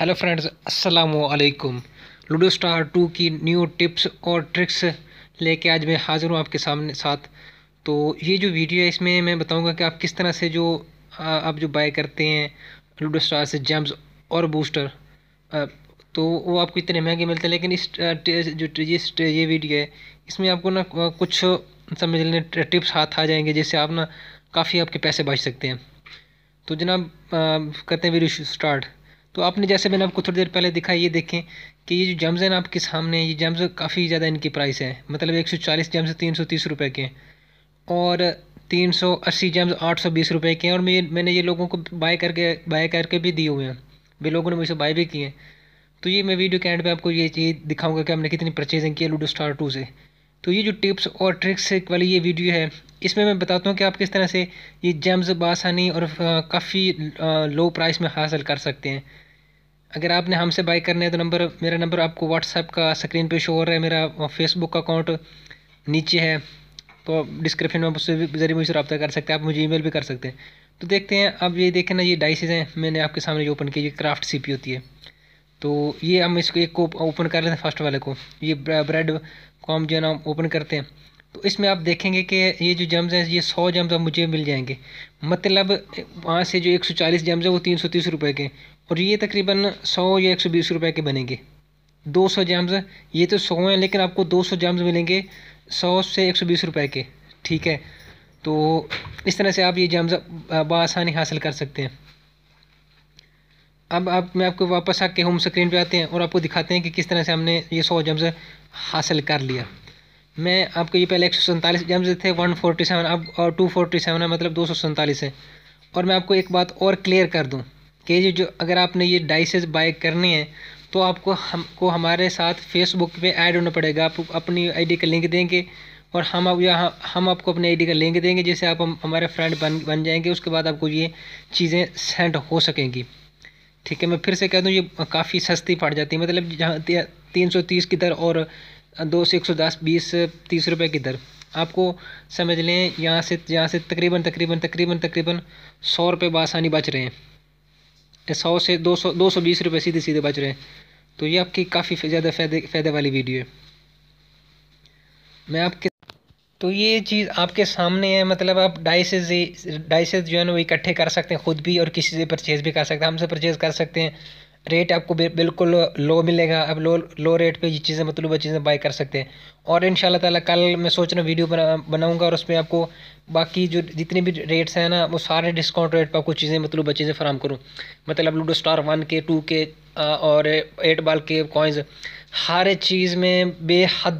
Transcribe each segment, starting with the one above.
hello friends अस्सलाम वालेकुम Ludo Star two की न्यू टिप्स और ट्रिक्स लेके आज मैं हाज़िर हूँ आपके सामने साथ तो ये जो वीडियो है इसमें मैं बताऊँगा कि आप किस तरह से जो आप जो बाय करते हैं लूडो स्टार से जेम्स और बूस्टर तो वो आपको इतने महंगे मिलते हैं लेकिन इस जो इस ये वीडियो है इसमें आपको ना कुछ समझ लेने टिप्स हाथ आ जाएंगे जिससे आप ना काफ़ी आपके पैसे बच सकते हैं तो जनाब करते हैं वीडियो स्टार्ट तो आपने जैसे मैंने आपको थोड़ी देर पहले दिखा ये देखें कि ये जो जम्स हैं आपके सामने ये जम्स काफ़ी ज़्यादा इनकी प्राइस है मतलब एक सौ चालीस जम्स तीन सौ तीस रुपये के और तीन सौ अस्सी जम्स आठ सौ बीस रुपये के हैं और मैं मैंने ये लोगों को बाय करके बाय करके भी दिए हुए हैं भी लोगों ने मुझसे बाय भी किए तो ये मैं वीडियो के एंड पे आपको ये चीज़ दिखाऊंगा कि हमने कितनी परचेजिंग की है लूडो स्टार टू से तो ये जो टिप्स और ट्रिक्स वाली ये वीडियो है इसमें मैं बताता हूँ कि आप किस तरह से ये जेम्स बासानी और काफ़ी लो प्राइस में हासिल कर सकते हैं अगर आपने हमसे बाई करना है तो नंबर मेरा नंबर आपको व्हाट्सएप का स्क्रीन पे शो हो रहा है मेरा फेसबुक का अकाउंट नीचे है तो डिस्क्रिप्शन में उससे भी ज़रिए मुझे रब्ता कर सकते हैं आप मुझे ईमेल भी कर सकते हैं तो देखते हैं अब ये देखें ना ये डाइसेज हैं मैंने आपके सामने ओपन की ये क्राफ्ट सीपी होती है तो ये हम इसको एक को ओपन कर लेते हैं फर्स्ट वाले को ये ब्रेड कॉम जो है ना ओपन करते हैं तो इसमें आप देखेंगे कि ये जो जम्स हैं ये सौ जम्स आप मुझे मिल जाएंगे मतलब वहाँ से जो एक सौ चालीस जम्स हैं वो तीन सौ तीस रुपये के और ये तकरीबन सौ या एक सौ बीस रुपये के बनेंगे दो सौ जम्स ये तो सौ हैं लेकिन आपको दो सौ जम्स मिलेंगे सौ से एक सौ बीस रुपये के ठीक है तो इस तरह से आप ये जम्स बसानी हासिल कर सकते हैं अब आप मैं आपको वापस आके होम स्क्रीन पे आते हैं और आपको दिखाते हैं कि किस तरह से हमने ये सौ जम्स हासिल कर लिया मैं आपको ये पहले एक सौ सैंतालीस जम्स थे वन फोर्टी सेवन अब और टू फोर्टी सेवन है मतलब दो सौ सैंतालीस है और मैं आपको एक बात और क्लियर कर दूँ कि जो अगर आपने ये डाइसेस बाय करनी है तो आपको हमको हमारे साथ फेसबुक पे ऐड होना पड़ेगा आप अपनी आईडी का लिंक देंगे और हम आप यहाँ हम आपको अपने आईडी का लिंक देंगे जिससे आप हम हमारे फ्रेंड बन बन जाएंगे उसके बाद आपको ये चीज़ें सेंड हो सकेंगी ठीक है मैं फिर से कह दूँ ये काफ़ी सस्ती पड़ जाती है मतलब जहाँ तीन सौ तीस की दर और दो से एक सौ दस बीस तीस रुपये की दर आपको समझ लें यहाँ से यहाँ से तकरीबन तकरीबन तकरीबन तकरीबन सौ रुपये बासानी बच रहे हैं सौ से दो सौ दो सौ बीस रुपये सीधे सीधे बच रहे हैं तो ये आपकी काफ़ी ज़्यादा फायदे फायदे वाली वीडियो है मैं आपके तो ये चीज़ आपके सामने है मतलब आप डाइसेज डाइसेस जो है ना वो इकट्ठे कर सकते हैं ख़ुद भी और किसी से परचेज़ भी कर सकते हैं हमसे परचेज़ कर सकते हैं रेट आपको बिल्कुल लो मिलेगा आप लो लो रेट पे ये चीज़ें मतलब चीज़ें बाई कर सकते हैं और इन शाला तल कल मैं सोच रहा हूँ वीडियो बना बनाऊँगा और उसमें आपको बाकी जो जितने भी रेट्स हैं ना वो सारे डिस्काउंट रेट पर आपको चीज़ें मतलब चीज़ें फराम करूँ मतलब लूडो स्टार वन के टू के और एट बाल के कॉइन्स हर चीज़ में बेहद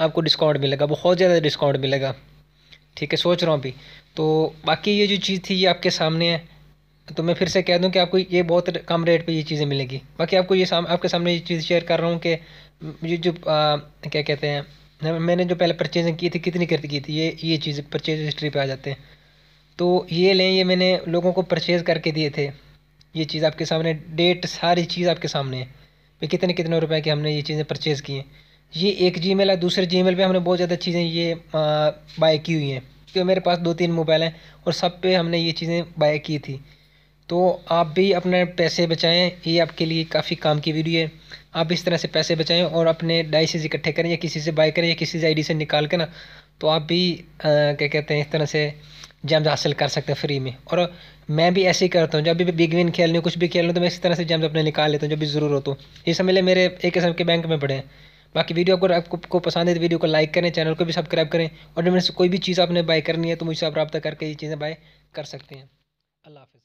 आपको डिस्काउंट मिलेगा बहुत ज़्यादा डिस्काउंट मिलेगा ठीक है सोच रहा हूँ अभी तो बाकी ये जो चीज़ थी ये आपके सामने है तो मैं फिर से कह दूं कि आपको ये बहुत कम रेट पे ये चीज़ें मिलेगी बाकी आपको ये साम आपके सामने ये चीज़ शेयर कर रहा हूँ कि ये जो आ, क्या कहते हैं मैंने जो पहले परचेजिंग की थी कितनी कर की थी ये ये चीज़ परचेज हिस्ट्री पर आ जाते हैं तो ये लें ये मैंने लोगों को परचेज़ करके दिए थे ये चीज़ आपके सामने डेट सारी चीज़ आपके सामने है कितने कितने रुपए की हमने ये चीज़ें परचेज़ की हैं ये एक जी है दूसरे जी पर हमने बहुत ज़्यादा चीज़ें ये बाय की हुई हैं क्योंकि तो मेरे पास दो तीन मोबाइल हैं और सब पे हमने ये चीज़ें बाय की थी तो आप भी अपने पैसे बचाएं ये आपके लिए काफ़ी काम की वीडियो है आप इस तरह से पैसे बचाएं और अपने डाइसेज इकट्ठे करें या किसी से बाय करें या किसी से आईडी से निकाल के ना तो आप भी क्या कहते हैं इस तरह से जम्स हासिल कर सकते हैं फ्री में और मैं भी ऐसे ही करता हूँ जब भी बिग विन खेल हो कुछ भी खेल हो तो मैं इस तरह से जैम्स अपने निकाल लेता हूँ जब भी ज़रूरत हो ये समझ मेरे एक किस्म के बैंक में पड़े हैं बाकी वीडियो अगर आपको पसंद है तो वीडियो को लाइक करें चैनल को भी सब्सक्राइब करें और मेरे से कोई भी चीज़ आपने बाय करनी है तो मुझसे आप रब्ता करके ये चीज़ें बाय कर सकते हैं अल्लाह हाफिज़